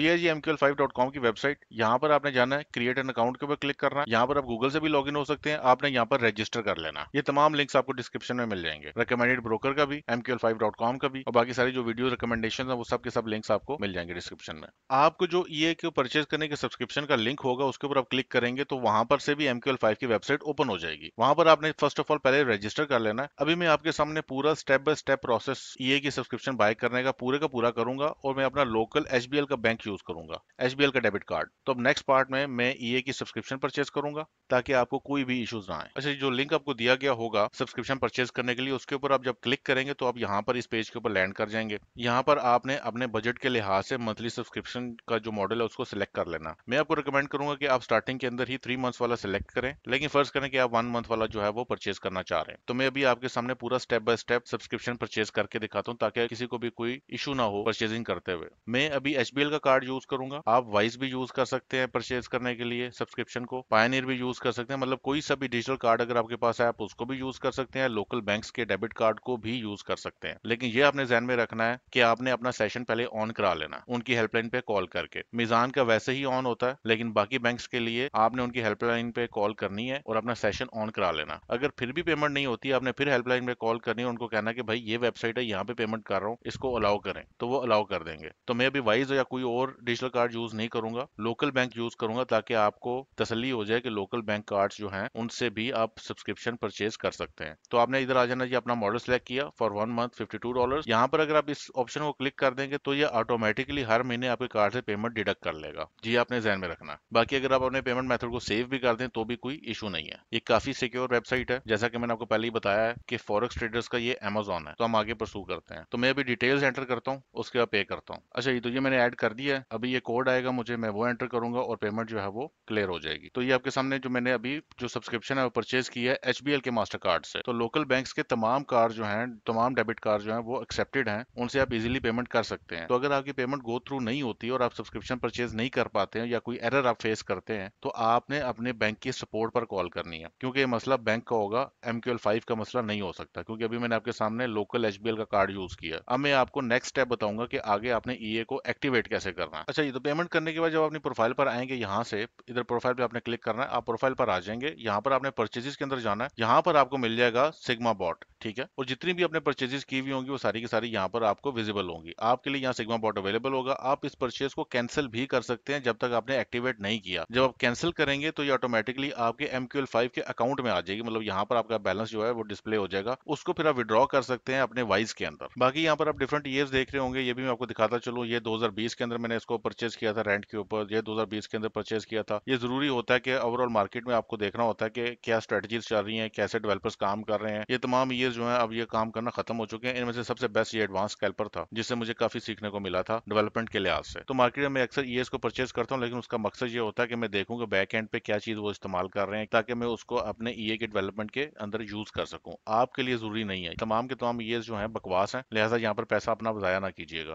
DIGMQL5.com की website यहाँ पर आपने जाना है क्रिएट एन अकाउंट के ऊपर क्लिक करना है यहाँ पर आप गूगल से भी लॉगिन हो सकते हैं आपने यहाँ पर रजिस्टर कर लेना ये तमाम लिंक्स आपको डिस्क्रिप्शन में मिल जाएंगे रिकमेंडेड ब्रोकर का भी MQL5.com का भी और बाकी सारी जो वीडियो रिकमेंडेशन है वो सब सब लिंक्स आपको मिल जाएंगे डिस्क्रिप्शन में आपको जो ई e के परचेज करने के सब्सक्रिप्शन का लिंक होगा उसके ऊपर आप क्लिक करेंगे तो वहां पर से भी फाइव की वेबसाइट ओपन हो जाएगी वहां पर आपने फर्स्ट ऑफ ऑल पहले रजिस्टर कर लेना है अभी मैं आपके सामने पूरा step by step process E की सब्सक्रिप्शन बाय करने का पूरे का पूरा करूंगा और मैं अपना लोकल एच का बैंक यूज करूंगा एच का डेबिट कार्ड तो अब नेक्स्ट पार्ट में मैं ई e की सब्सक्रिप्शन परचेज करूंगा ताकि आपको कोई भी इश्यूज ना आए अच्छा जो लिंक आपको दिया गया होगा सब्सक्रिप्शन परचेज करने के लिए उसके ऊपर आप जब क्लिक करेंगे तो आप यहाँ पर इस पेज के ऊपर लैंड कर जाएंगे यहाँ पर आपने अपने बजट के लिहाज से मंथली सब्सक्रिप्शन का जो मॉडल है उसको सिलेक्ट कर लेना मैं आपको रिकमेंड करूंगा कि आप स्टार्टिंग के अंदर ही थ्री मंथ वाला सिलेक्ट करें लेकिन फर्स्ट करें कि आप वन मंथ वाला जो है वो परचेज करना चाह रहे हैं तो मैं अभी आपके सामने पूरा step by step subscription purchase करके दिखाता हूँ ताकि किसी को भी कोई इशू ना हो परचेजिंग करते हुए मैं अभी एच का कार्ड यूज करूंगा आप वाइस भी यूज कर सकते हैं परचेज करने के लिए सब्सक्रिप्शन को पायनियर भी यूज यूज़ कर सकते हैं मतलब कोई सा भी डिजिटल कार्ड अगर आपके पास है आप उसको भी यूज़ कर सकते हैं लोकल बैंक्स के डेबिट कार्ड को भी यूज़ कर सकते हैं लेकिन ये आपने जहन में रखना है कि आपने अपना सेशन पहले ऑन करा लेना उनकी हेल्पलाइन पे कॉल करके मिजान का वैसे ही ऑन होता है लेकिन बाकी बैंक के लिए आपने उनकी हेल्पलाइन पे कॉल करनी है और अपना सेशन ऑन करा लेना अगर फिर भी पेमेंट नहीं होती आपने फिर हेल्पलाइन पे कॉल करनी है उनको कहना कि भाई ये वेबसाइट है यहाँ पे पेमेंट कर रहा हूँ इसको अलाउ करें तो वो अलाउ कर देंगे तो मैं अभी वाइज या कोई और डिजिटल कार्ड यूज नहीं करूंगा लोकल बैंक यूज करूंगा ताकि आपको तसली हो जाए कि लोकल बैंक कार्ड्स जो हैं उनसे भी आप सब्सक्रिप्शन परचेज कर सकते हैं तो आपने इधर आ जाना जी अपना मॉडल सेलेक्ट किया for one month fifty two dollar यहाँ पर अगर आप इस ऑप्शन को क्लिक कर देंगे तो ये ऑटोमेटिकली हर महीने आपके कार्ड से पेमेंट डिडक्ट कर लेगा जी आपने जहन में रखना बाकी अगर आप अपने पेमेंट मेथड को सेव भी कर दें तो भी कोई इशू नहीं है ये काफी सिक्योर वेबसाइट है जैसा कि मैंने आपको पहले ही बताया है कि फॉरक्स ट्रेडर्स का ये अमेजोन है तो हम आगे प्रसू करते हैं तो मैं अभी डिटेल्स एंटर करता हूँ उसके बाद पे करता हूँ अच्छा ये तो ये मैंने ऐड कर दिया है अभी ये कोड आएगा मुझे मैं वो एंटर करूंगा और पेमेंट जो है वो क्लियर हो जाएगी तो ये आपके सामने जो मैंने अभी जो सब्सक्रिप्शन है वो परचेज की है एच के मास्टर कार्ड से तो लोकल बैंक के तमाम कार्ड जो है तमाम डेबिट कार्ड जो है वो एक्सेप्टेड है उनसे आप इजिली पेमेंट कर सकते हैं तो अगर आपकी पेमेंट गो थ्रू नहीं होती और आप सब्सक्रिप्शन परचेज नहीं कर पाते हैं या कोई एरर आप फेस करते हैं तो आपने अपने बैंक की सपोर्ट पर कॉल करनी है क्योंकि ये मसला बैंक का होगा एम फाइव का मसला नहीं हो सकता क्योंकि अभी मैंने आपके सामने लोकल एच का कार्ड यूज किया अब मैं आपको नेक्स्ट स्टेप बताऊंगा कि आगे आपने ई e को एक्टिवेट कैसे करना अच्छा ये तो पेमेंट करने के बाद जब अपनी प्रोफाइल पर आएंगे यहाँ से इधर प्रोफाइल पे आपने क्लिक करना है आप प्रोफाइल प्रोफाइल पर आ जाएंगे यहाँ पर आपने परचेजेस के अंदर जाना है यहाँ पर आपको मिल जाएगा सिग्मा बॉट ठीक है और जितनी भी आपने परचेजेस की हुई होंगी वो सारी की सारी यहाँ पर आपको विजिबल होंगी आपके लिए यहाँ सिग्मा बॉट अवेलेबल होगा आप इस परचेज को कैंसिल भी कर सकते हैं जब तक आपने एक्टिवेट नहीं किया जब आप कैंसिल करेंगे तो ये ऑटोमेटिकली आपके एम के अकाउंट में आ जाएगी मतलब यहाँ पर आपका बैलेंस जो है वो डिस्प्ले हो जाएगा उसको फिर आप विद्रॉ कर सकते हैं अपने वाइज के अंदर बाकी यहाँ पर आप डिफरेंट ईयर देख रहे होंगे ये भी मैं आपको दिखाता चलू ये बीस के अंदर मैंने इसको परचेज किया था रेंट के ऊपर ये बीस के अंदर परचेज किया था ये जरूरी होता है कि ओवरऑल मार्केट में आपको देखना होता है कि क्या स्ट्रेटेजीज चल रही है कैसे डेवलपर्स काम कर रहे हैं ये तमाम ये ईयर जो है अब ये काम करना खत्म हो चुके हैं इनमें से सबसे बेस्ट ये एडवांस कैल्पर था जिससे मुझे काफी सीखने को मिला था डेवलपमेंट के लिहाज से तो मार्केट में अक्सर ईयर्स को परचेज करता हूँ लेकिन उसका मकसद ये होता है कि मैं देखूँ कि बैक एंड पे क्या चीज वो इस्तेमाल कर रहे हैं ताकि मैं उसको अपने ई e के डेवलपमेंट के अंदर यूज कर सकूँ आपके लिए जरूरी नहीं है तमाम के तमाम ईयर जो है बकवास है लिहाजा यहाँ पर पैसा अपना बजाया ना कीजिएगा